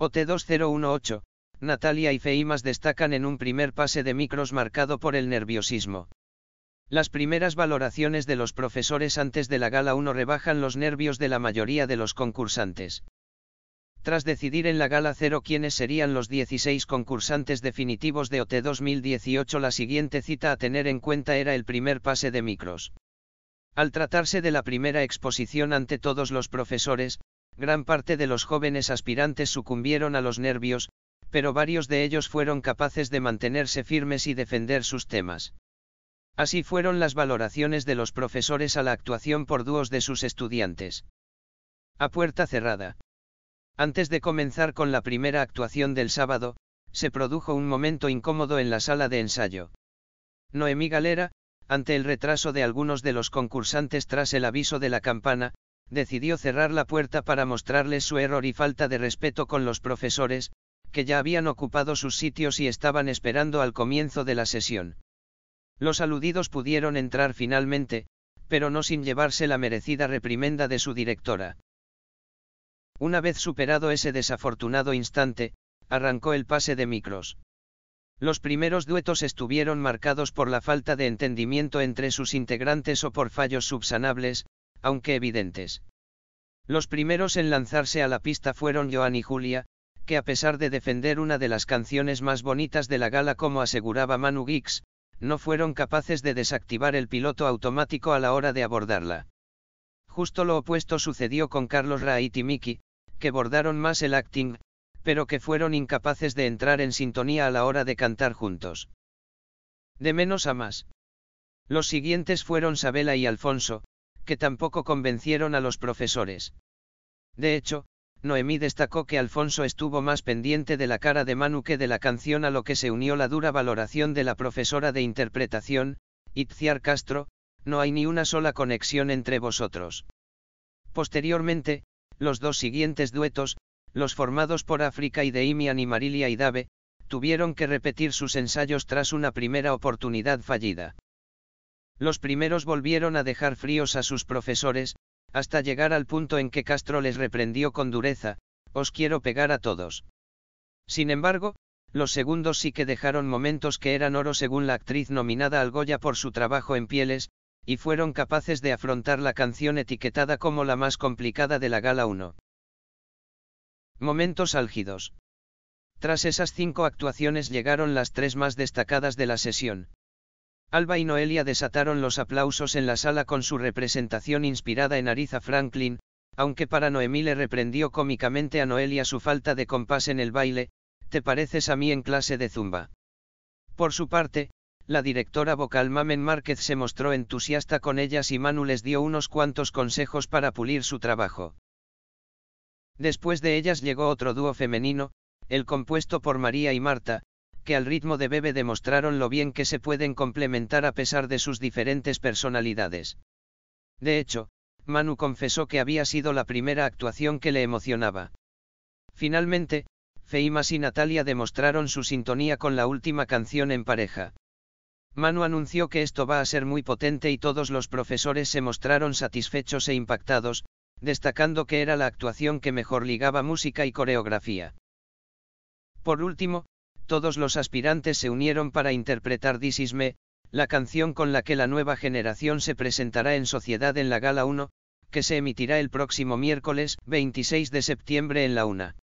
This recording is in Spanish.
OT2018, Natalia y Feimas destacan en un primer pase de micros marcado por el nerviosismo. Las primeras valoraciones de los profesores antes de la gala 1 rebajan los nervios de la mayoría de los concursantes. Tras decidir en la gala 0 quiénes serían los 16 concursantes definitivos de OT 2018, la siguiente cita a tener en cuenta era el primer pase de micros. Al tratarse de la primera exposición ante todos los profesores, Gran parte de los jóvenes aspirantes sucumbieron a los nervios, pero varios de ellos fueron capaces de mantenerse firmes y defender sus temas. Así fueron las valoraciones de los profesores a la actuación por dúos de sus estudiantes. A puerta cerrada. Antes de comenzar con la primera actuación del sábado, se produjo un momento incómodo en la sala de ensayo. Noemí Galera, ante el retraso de algunos de los concursantes tras el aviso de la campana, decidió cerrar la puerta para mostrarles su error y falta de respeto con los profesores, que ya habían ocupado sus sitios y estaban esperando al comienzo de la sesión. Los aludidos pudieron entrar finalmente, pero no sin llevarse la merecida reprimenda de su directora. Una vez superado ese desafortunado instante, arrancó el pase de micros. Los primeros duetos estuvieron marcados por la falta de entendimiento entre sus integrantes o por fallos subsanables, aunque evidentes. Los primeros en lanzarse a la pista fueron Joan y Julia, que a pesar de defender una de las canciones más bonitas de la gala como aseguraba Manu Gix, no fueron capaces de desactivar el piloto automático a la hora de abordarla. Justo lo opuesto sucedió con Carlos Raid y Miki, que bordaron más el acting, pero que fueron incapaces de entrar en sintonía a la hora de cantar juntos. De menos a más. Los siguientes fueron Sabela y Alfonso, que tampoco convencieron a los profesores. De hecho, Noemí destacó que Alfonso estuvo más pendiente de la cara de Manu que de la canción a lo que se unió la dura valoración de la profesora de interpretación, Itziar Castro, no hay ni una sola conexión entre vosotros. Posteriormente, los dos siguientes duetos, los formados por África y de Imian y Marilia y Dave, tuvieron que repetir sus ensayos tras una primera oportunidad fallida. Los primeros volvieron a dejar fríos a sus profesores, hasta llegar al punto en que Castro les reprendió con dureza, os quiero pegar a todos. Sin embargo, los segundos sí que dejaron momentos que eran oro según la actriz nominada al Goya por su trabajo en pieles, y fueron capaces de afrontar la canción etiquetada como la más complicada de la gala 1. Momentos álgidos. Tras esas cinco actuaciones llegaron las tres más destacadas de la sesión. Alba y Noelia desataron los aplausos en la sala con su representación inspirada en Ariza Franklin, aunque para Noemí le reprendió cómicamente a Noelia su falta de compás en el baile, te pareces a mí en clase de zumba. Por su parte, la directora vocal Mamen Márquez se mostró entusiasta con ellas y Manu les dio unos cuantos consejos para pulir su trabajo. Después de ellas llegó otro dúo femenino, el compuesto por María y Marta, al ritmo de Bebe demostraron lo bien que se pueden complementar a pesar de sus diferentes personalidades. De hecho, Manu confesó que había sido la primera actuación que le emocionaba. Finalmente, Feimas y Natalia demostraron su sintonía con la última canción en pareja. Manu anunció que esto va a ser muy potente y todos los profesores se mostraron satisfechos e impactados, destacando que era la actuación que mejor ligaba música y coreografía. Por último, todos los aspirantes se unieron para interpretar Disisme, la canción con la que la nueva generación se presentará en sociedad en la Gala 1, que se emitirá el próximo miércoles 26 de septiembre en la UNA.